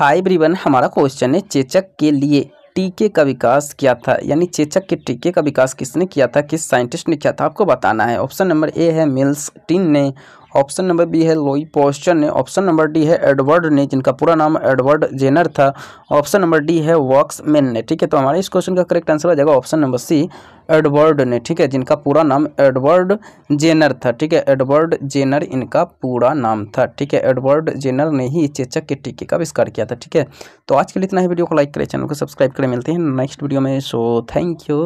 high everyone हमारा question है चेचक के लिए टीके का विकास किया था यानी चेचक के टीके का विकास किसने किया था किस साइंटिस्ट ने किया था आपको बताना है ऑप्शन नंबर ए है मिल्स टिन ने ऑप्शन नंबर बी है लोई पोस्टर ने ऑप्शन नंबर डी है एडवर्ड ने जिनका पूरा नाम एडवर्ड जेनर था ऑप्शन नंबर डी है वॉक्स मैन ने ठीक है तो हमारे इस क्वेश्चन का करेक्ट आंसर आ जाएगा ऑप्शन नंबर सी एडवर्ड ने ठीक है जिनका पूरा नाम एडवर्ड जेनर था ठीक है एडवर्ड जेनर इनका पूरा नाम था ठीक है एडवर्ड जेनर ने ही चेचक के टीके का आविष्कार किया था ठीक है तो आज के लिए इतना ही वीडियो को लाइक करें चैनल को सब्सक्राइब करें मिलते हैं नेक्स्ट वीडियो में सो थैंक यू